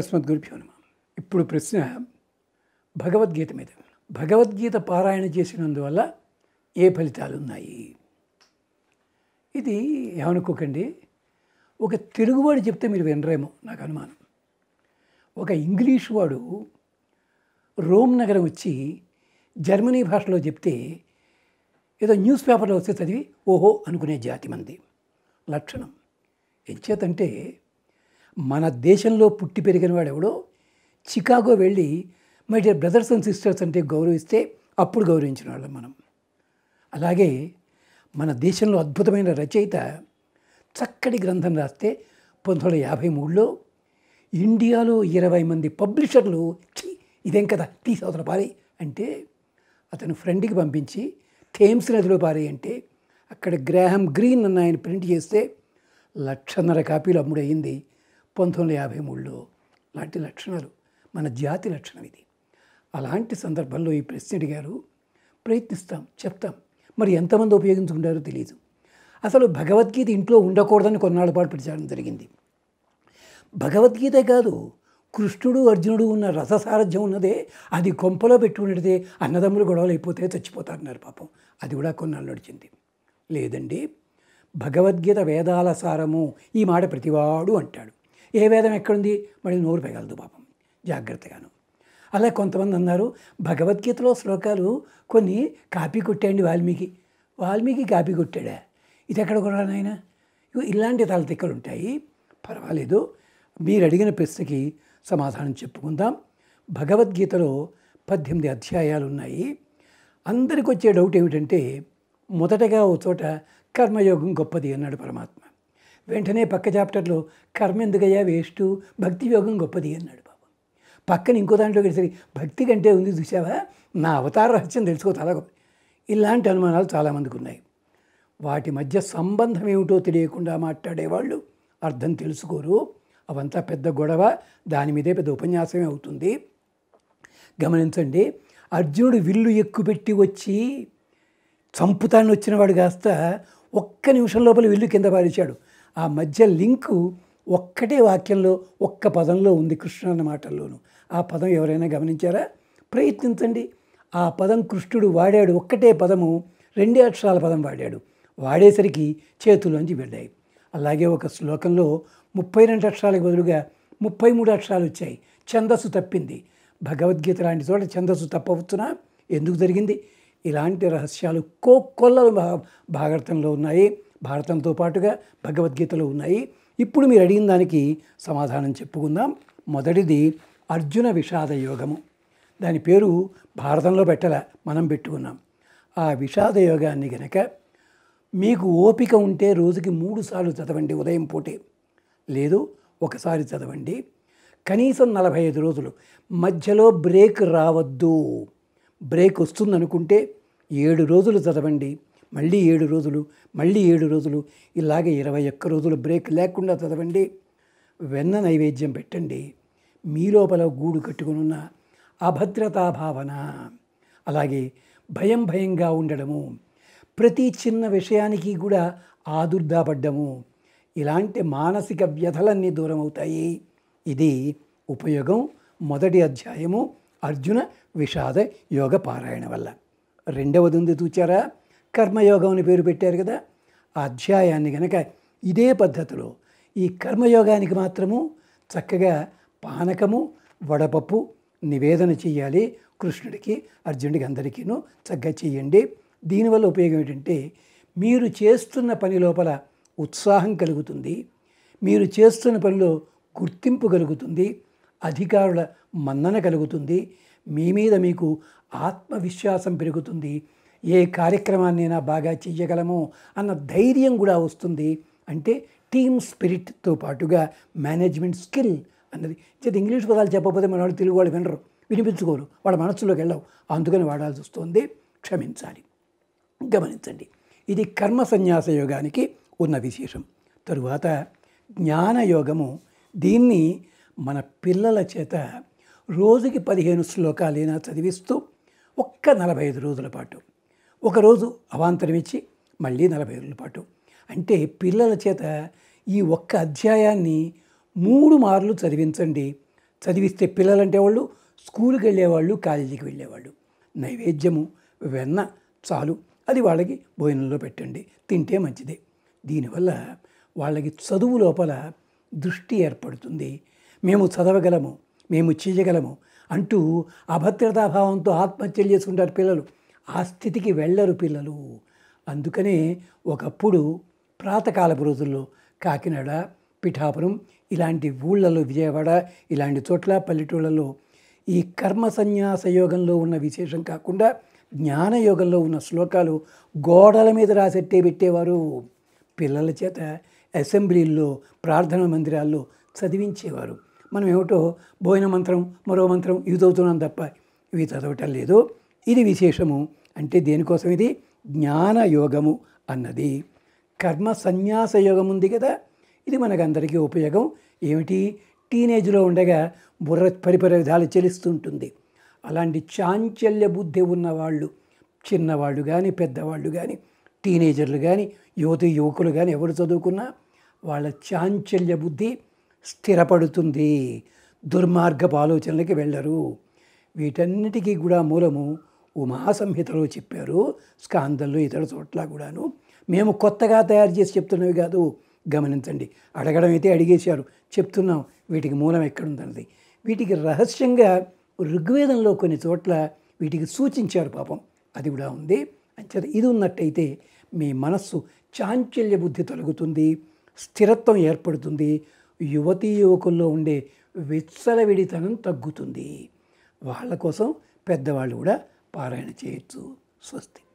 అస్మత్ గురుభ్యో నమ ఇప్పుడు ప్రశ్న భగవద్గీత మీద భగవద్గీత పారాయణ చేసినందువల్ల ఏ ఫలితాలు ఉన్నాయి ఇది ఏమనుకోకండి ఒక తెలుగువాడు చెప్తే మీరు వినరేమో నాకు అనుమానం ఒక ఇంగ్లీష్ వాడు రోమ్ నగరం వచ్చి జర్మనీ భాషలో చెప్తే ఏదో న్యూస్ పేపర్లో వస్తే చదివి ఓహో అనుకునే జాతి మంది లక్షణం ఎంచేతంటే మన దేశంలో పుట్టి పెరిగిన వాడు ఎవడో చికాగో వెళ్ళి my dear brothers and sisters అంటే గౌరవిస్తే అప్పుడు గౌరవించిన వాళ్ళం మనం అలాగే మన దేశంలో అద్భుతమైన రచయిత చక్కటి గ్రంథం రాస్తే పంతొమ్మిది వందల యాభై మూడులో ఇండియాలో ఇరవై మంది పబ్లిషర్లు ఇదేం కదా అవతల పారే అంటే అతను ఫ్రెండ్కి పంపించి థేమ్స్ నదిలో పారే అంటే అక్కడ గ్రాహం గ్రీన్ అన్న ఆయన ప్రింట్ చేస్తే లక్షన్నర కాపీలు అమ్ముడయింది పంతొమ్మిది యాభై మూడులో లాంటి లక్షణాలు మన జాతి లక్షణం ఇది అలాంటి సందర్భంలో ఈ ప్రెసిడెంట్ గారు ప్రయత్నిస్తాం చెప్తాం మరి ఎంతమంది ఉపయోగించుకుంటారో తెలియదు అసలు భగవద్గీత ఇంట్లో ఉండకూడదని కొన్నాళ్ళ పాటు ప్రచారం జరిగింది భగవద్గీత కాదు కృష్ణుడు అర్జునుడు ఉన్న సారథ్యం ఉన్నదే అది కొంపలో పెట్టుకున్నదే అన్నదమ్ములు గొడవలు అయిపోతే చచ్చిపోతారన్నారు పాపం అది కూడా కొన్నాళ్ళు నడిచింది లేదండి భగవద్గీత వేదాల సారము ఈ మాట ప్రతివాడు అంటాడు ఏ వేదం ఎక్కడుంది మళ్ళీ నోరు పెగలదు పాపం జాగ్రత్తగాను అలా కొంతమంది అన్నారు భగవద్గీతలో శ్లోకాలు కొన్ని కాపీ కొట్టేయండి వాల్మీకి వాల్మీకి కాపీ కొట్టాడా ఇది ఎక్కడ కూడా ఆయన ఇలాంటి తిక్కలు ఉంటాయి పర్వాలేదు మీరు అడిగిన ప్రశ్నకి సమాధానం చెప్పుకుందాం భగవద్గీతలో పద్దెనిమిది అధ్యాయాలు ఉన్నాయి అందరికి వచ్చే డౌట్ ఏమిటంటే మొదటగా ఒక చోట కర్మయోగం గొప్పది అన్నాడు పరమాత్మ వెంటనే పక్క చాప్టర్లో కర్మ ఎందుకయ్యా వేస్ట్ భక్తి యోగం గొప్పది అన్నాడు బాబు పక్కన ఇంకో దాంట్లో సరే భక్తి కంటే ఉంది చూసావా నా అవతార రహస్యం తెలుసుకో చాలా గొప్ప ఇలాంటి అనుమానాలు చాలామందికి ఉన్నాయి వాటి మధ్య సంబంధం ఏమిటో తెలియకుండా మాట్లాడేవాళ్ళు అర్థం తెలుసుకోరు అవంతా పెద్ద గొడవ దాని మీదే పెద్ద ఉపన్యాసమే అవుతుంది గమనించండి అర్జునుడు విల్లు ఎక్కుపెట్టి వచ్చి చంపుతాన్ని వచ్చినవాడు కాస్త ఒక్క నిమిషం లోపల విల్లు కింద పారేశాడు ఆ మధ్య లింకు ఒక్కటే వాక్యంలో ఒక్క పదంలో ఉంది కృష్ణ అన్న మాటల్లోనూ ఆ పదం ఎవరైనా గమనించారా ప్రయత్నించండి ఆ పదం కృష్ణుడు వాడాడు ఒక్కటే పదము రెండే అక్షరాల పదం వాడాడు వాడేసరికి చేతులోంచి వెళ్ళాయి అలాగే ఒక శ్లోకంలో ముప్పై రెండు అక్షరాలకు బదులుగా ముప్పై మూడు అక్షరాలు వచ్చాయి ఛందస్సు తప్పింది భగవద్గీత లాంటి చోట ఛందస్సు తప్పవచ్చునా ఎందుకు జరిగింది ఇలాంటి రహస్యాలు కోకొల్లలు భాగవతంలో ఉన్నాయి భారతంతో పాటుగా భగవద్గీతలో ఉన్నాయి ఇప్పుడు మీరు అడిగిన దానికి సమాధానం చెప్పుకుందాం మొదటిది అర్జున విషాద యోగము దాని పేరు భారతంలో పెట్టల మనం పెట్టుకున్నాం ఆ విషాద యోగాన్ని గనక మీకు ఓపిక ఉంటే రోజుకి మూడు సార్లు చదవండి ఉదయం పూటే లేదు ఒకసారి చదవండి కనీసం నలభై ఐదు రోజులు మధ్యలో బ్రేక్ రావద్దు బ్రేక్ వస్తుందనుకుంటే ఏడు రోజులు చదవండి మళ్ళీ ఏడు రోజులు మళ్ళీ ఏడు రోజులు ఇలాగే ఇరవై ఒక్క రోజులు బ్రేక్ లేకుండా చదవండి వెన్న నైవేద్యం పెట్టండి మీ లోపల గూడు కట్టుకునున్న అభద్రతా భావన అలాగే భయం భయంగా ఉండడము ప్రతి చిన్న విషయానికి కూడా ఆదుర్దాపడ్డము ఇలాంటి మానసిక వ్యధలన్నీ దూరం అవుతాయి ఇది ఉపయోగం మొదటి అధ్యాయము అర్జున విషాద యోగ పారాయణ వల్ల రెండవది ఉంది చూచారా కర్మయోగం అని పేరు పెట్టారు కదా ఆ అధ్యాయాన్ని గనక ఇదే పద్ధతిలో ఈ కర్మయోగానికి మాత్రము చక్కగా పానకము వడపప్పు నివేదన చేయాలి కృష్ణుడికి అర్జునుడికి అందరికీను చక్కగా చేయండి దీనివల్ల ఉపయోగం ఏంటంటే మీరు చేస్తున్న పని లోపల ఉత్సాహం కలుగుతుంది మీరు చేస్తున్న పనిలో గుర్తింపు కలుగుతుంది అధికారుల మన్నన కలుగుతుంది మీ మీద మీకు ఆత్మవిశ్వాసం పెరుగుతుంది ఏ కార్యక్రమాన్నైనా బాగా చెయ్యగలము అన్న ధైర్యం కూడా వస్తుంది అంటే టీమ్ స్పిరిట్తో పాటుగా మేనేజ్మెంట్ స్కిల్ అన్నది చేతి ఇంగ్లీష్ పదాలు చెప్పకపోతే మన వాళ్ళు తెలుగు వాళ్ళు వినరు వినిపించుకోరు వాళ్ళ మనసులోకి వెళ్ళవు అందుకని వాడాల్సి వస్తుంది క్షమించాలి గమనించండి ఇది కర్మ సన్యాస యోగానికి ఉన్న విశేషం తరువాత జ్ఞానయోగము దీన్ని మన పిల్లల చేత రోజుకి పదిహేను శ్లోకాలైనా చదివిస్తూ ఒక్క నలభై ఐదు రోజుల పాటు ఒకరోజు అవాంతరం ఇచ్చి మళ్ళీ నలభై రోజుల పాటు అంటే పిల్లల చేత ఈ ఒక్క అధ్యాయాన్ని మూడు మార్లు చదివించండి చదివిస్తే పిల్లలంటే వాళ్ళు స్కూల్కి వెళ్ళేవాళ్ళు కాలేజీకి వెళ్ళేవాళ్ళు నైవేద్యము వెన్న చాలు అది వాళ్ళకి భోజనంలో పెట్టండి తింటే మంచిదే దీనివల్ల వాళ్ళకి చదువు లోపల దృష్టి ఏర్పడుతుంది మేము చదవగలము మేము చేయగలము అంటూ అభద్రతాభావంతో ఆత్మహత్యలు చేసుకుంటారు పిల్లలు ఆ స్థితికి వెళ్ళరు పిల్లలు అందుకనే ఒకప్పుడు ప్రాతకాలపు రోజుల్లో కాకినాడ పిఠాపురం ఇలాంటి ఊళ్ళలో విజయవాడ ఇలాంటి చోట్ల పల్లెటూళ్ళలో ఈ కర్మ సన్యాస యోగంలో ఉన్న విశేషం కాకుండా జ్ఞానయోగంలో ఉన్న శ్లోకాలు గోడల మీద రాసెట్టే పెట్టేవారు పిల్లల చేత అసెంబ్లీల్లో ప్రార్థన మందిరాల్లో చదివించేవారు మనం ఏమిటో భోజన మంత్రం మరో మంత్రం యూజ్ చదువుతున్నాం తప్ప ఇవి చదవటం లేదు ఇది విశేషము అంటే దేనికోసం ఇది జ్ఞానయోగము అన్నది కర్మ సన్యాస యోగం ఉంది కదా ఇది మనకందరికీ ఉపయోగం ఏమిటి టీనేజ్లో ఉండగా బుర్ర పరిపర విధాలు చెలిస్తుంటుంది అలాంటి చాంచల్య బుద్ధి ఉన్నవాళ్ళు చిన్నవాళ్ళు కానీ పెద్దవాళ్ళు కానీ టీనేజర్లు కానీ యువతి యువకులు కానీ ఎవరు చదువుకున్నా వాళ్ళ చాంచల్య బుద్ధి స్థిరపడుతుంది దుర్మార్గపు ఆలోచనలకి వెళ్ళరు వీటన్నిటికీ కూడా మూలము మహాసంహితలో చెప్పారు స్కాందంలో ఇతర చోట్ల కూడాను మేము కొత్తగా తయారు చేసి చెప్తున్నవి కాదు గమనించండి అడగడం అయితే అడిగేశారు చెప్తున్నాం వీటికి మూలం ఎక్కడుందన్నది వీటికి రహస్యంగా ఋగ్వేదంలో కొన్ని చోట్ల వీటికి సూచించారు పాపం అది కూడా ఉంది అంచేత ఇది ఉన్నట్టయితే మీ మనస్సు చాంచల్య బుద్ధి తొలగుతుంది స్థిరత్వం ఏర్పడుతుంది యువతీ యువకుల్లో ఉండే విత్సలవిడితనం తగ్గుతుంది వాళ్ళ కోసం పెద్దవాళ్ళు కూడా పారాయణ చేయొచ్చు స్వస్తి